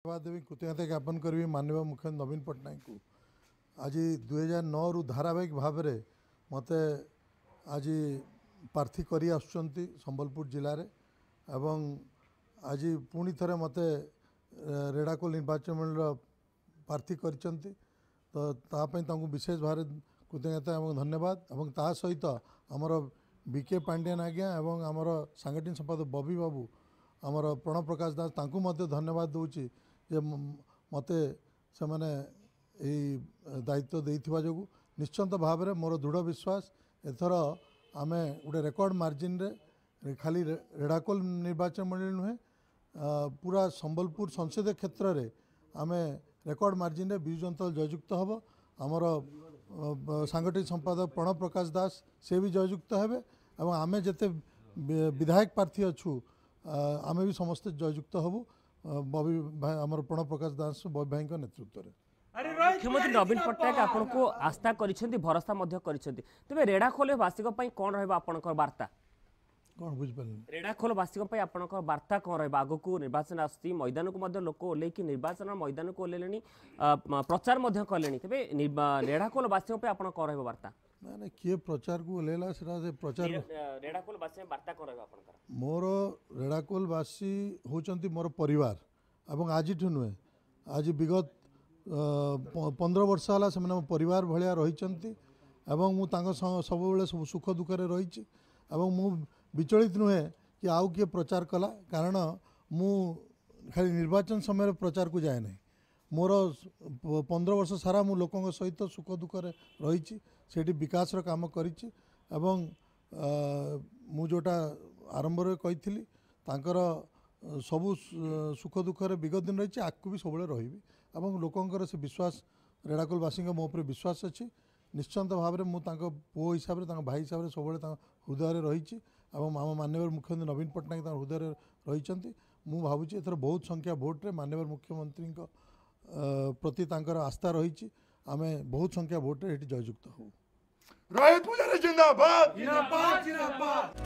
ଧନ୍ୟବାଦ ଦେବି କୃତଜ୍ଞତା ଜ୍ଞାପନ କରିବି ମାନ୍ୟବ ମୁଖ୍ୟମନ୍ତ୍ରୀ ନବୀନ ପଟ୍ଟନାୟକଙ୍କୁ ଆଜି ଦୁଇହଜାର ନଅରୁ ଧାରାବାହିକ ଭାବରେ ମୋତେ ଆଜି ପ୍ରାର୍ଥୀ କରି ଆସୁଛନ୍ତି ସମ୍ବଲପୁର ଜିଲ୍ଲାରେ ଏବଂ ଆଜି ପୁଣି ଥରେ ମୋତେ ରେଡ଼ାକୋଲ ନିର୍ବାଚନ ମଣ୍ଡଳୀର ପ୍ରାର୍ଥୀ କରିଛନ୍ତି ତ ତା ପାଇଁ ତାଙ୍କୁ ବିଶେଷ ଭାବରେ କୃତଜ୍ଞତା ଏବଂ ଧନ୍ୟବାଦ ଏବଂ ତା ସହିତ ଆମର ବି କେ ପାଣ୍ଡିଆନ ଆଜ୍ଞା ଏବଂ ଆମର ସାଙ୍ଗଠନିକ ସମ୍ପାଦକ ବବି ବାବୁ ଆମର ପ୍ରଣବ ପ୍ରକାଶ ଦାସ ତାଙ୍କୁ ମଧ୍ୟ ଧନ୍ୟବାଦ ଦେଉଛି ଯେ ମୋତେ ସେମାନେ ଏଇ ଦାୟିତ୍ୱ ଦେଇଥିବା ଯୋଗୁଁ ନିଶ୍ଚିନ୍ତ ଭାବରେ ମୋର ଦୃଢ଼ ବିଶ୍ୱାସ ଏଥର ଆମେ ଗୋଟେ ରେକର୍ଡ଼ ମାର୍ଜିନ୍ରେ ଖାଲି ରେଡ଼ାକୋଲ ନିର୍ବାଚନ ମଣ୍ଡଳୀ ନୁହେଁ ପୁରା ସମ୍ବଲପୁର ସଂସଦୀୟ କ୍ଷେତ୍ରରେ ଆମେ ରେକର୍ଡ଼ ମାର୍ଜିନ୍ରେ ବିଜୁ ଜନତା ଦଳ ଜୟଯୁକ୍ତ ହେବ ଆମର ସାଙ୍ଗଠନିକ ସମ୍ପାଦକ ପ୍ରଣବ ପ୍ରକାଶ ଦାସ ସେ ବି ଜୟଯୁକ୍ତ ହେବେ ଏବଂ ଆମେ ଯେତେ ବିଧାୟକ ପ୍ରାର୍ଥୀ ଅଛୁ ଆମେ ବି ସମସ୍ତେ ଜୟଯୁକ୍ତ ହେବୁ ବବି ଭାଇ ଆମର ପ୍ରଣବପ୍ରକାଶ ଦାସ ବବି ଭାଇଙ୍କ ନେତୃତ୍ୱରେ ମୁଖ୍ୟମନ୍ତ୍ରୀ ନବୀନ ପଟ୍ଟନାୟକ ଆପଣଙ୍କୁ ଆସ୍ଥା କରିଛନ୍ତି ଭରସା ମଧ୍ୟ କରିଛନ୍ତି ତେବେ ରେଡ଼ା ଖୋଲିବାସୀଙ୍କ ପାଇଁ କ'ଣ ରହିବ ଆପଣଙ୍କର ବାର୍ତ୍ତା କ'ଣ ବୁଝିପାରିଲି ରେଢ଼ାଖୋଲ ବାସୀଙ୍କ ପାଇଁ ଆପଣଙ୍କ ବାର୍ତ୍ତା କ'ଣ ରହିବ ଆଗକୁ ନିର୍ବାଚନ ଆସୁଛି ମଇଦାନକୁ ମଧ୍ୟ ଲୋକ ଓହ୍ଲେଇକି ନିର୍ବାଚନ ମଇଦାନକୁ ଓହ୍ଲେଇଲେଣି ପ୍ରଚାର ମଧ୍ୟ କଲେଣି ତେବେ ରେଢ଼ାଖୋଲ ବାସୀଙ୍କ ପାଇଁ ଆପଣ କ'ଣ ରହିବ ବାର୍ତ୍ତା ନାଇଁ ନାଇଁ କିଏ ପ୍ରଚାରକୁ ଓହ୍ଲେଇଲା ସେଟା ସେ ପ୍ରଚାର ରେଢ଼ାଖୋଲ ବାସୀ ବାର୍ତ୍ତା କ'ଣ ରହିବ ଆପଣଙ୍କର ମୋର ରେଢ଼ାଖୋଲ ବାସୀ ହେଉଛନ୍ତି ମୋର ପରିବାର ଏବଂ ଆଜିଠୁ ନୁହେଁ ଆଜି ବିଗତ ପନ୍ଦର ବର୍ଷ ହେଲା ସେମାନେ ମୋ ପରିବାର ଭଳିଆ ରହିଛନ୍ତି ଏବଂ ମୁଁ ତାଙ୍କ ସବୁବେଳେ ସବୁ ସୁଖ ଦୁଃଖରେ ରହିଛି ଏବଂ ମୁଁ ବିଚଳିତ ନୁହେଁ କି ଆଉ କିଏ ପ୍ରଚାର କଲା କାରଣ ମୁଁ ଖାଲି ନିର୍ବାଚନ ସମୟରେ ପ୍ରଚାରକୁ ଯାଏ ନାହିଁ ମୋର ପନ୍ଦର ବର୍ଷ ସାରା ମୁଁ ଲୋକଙ୍କ ସହିତ ସୁଖ ଦୁଃଖରେ ରହିଛି ସେଇଠି ବିକାଶର କାମ କରିଛି ଏବଂ ମୁଁ ଯେଉଁଟା ଆରମ୍ଭରେ କହିଥିଲି ତାଙ୍କର ସବୁ ସୁଖ ଦୁଃଖରେ ବିଗତ ଦିନ ରହିଛି ଆଗକୁ ବି ସବୁବେଳେ ରହିବି ଏବଂ ଲୋକଙ୍କର ସେ ବିଶ୍ୱାସ ରେଡ଼ାକୋଲବାସୀଙ୍କ ମୋ ଉପରେ ବିଶ୍ୱାସ ଅଛି ନିଶ୍ଚିନ୍ତ ଭାବରେ ମୁଁ ତାଙ୍କ ପୁଅ ହିସାବରେ ତାଙ୍କ ଭାଇ ହିସାବରେ ସବୁବେଳେ ତାଙ୍କ ହୃଦୟରେ ରହିଛି ଏବଂ ଆମ ମାନ୍ୟବର ମୁଖ୍ୟମନ୍ତ୍ରୀ ନବୀନ ପଟ୍ଟନାୟକ ତାଙ୍କ ହୃଦୟରେ ରହିଛନ୍ତି ମୁଁ ଭାବୁଛି ଏଥର ବହୁତ ସଂଖ୍ୟା ଭୋଟ୍ରେ ମାନ୍ୟବର ମୁଖ୍ୟମନ୍ତ୍ରୀଙ୍କ ପ୍ରତି ତାଙ୍କର ଆସ୍ଥା ରହିଛି ଆମେ ବହୁତ ସଂଖ୍ୟା ଭୋଟ୍ରେ ଏଠି ଜୟଯୁକ୍ତ ହେଉ ରୋହିତ ପୂଜାରୀ ଜିନ୍ଦାବାଦ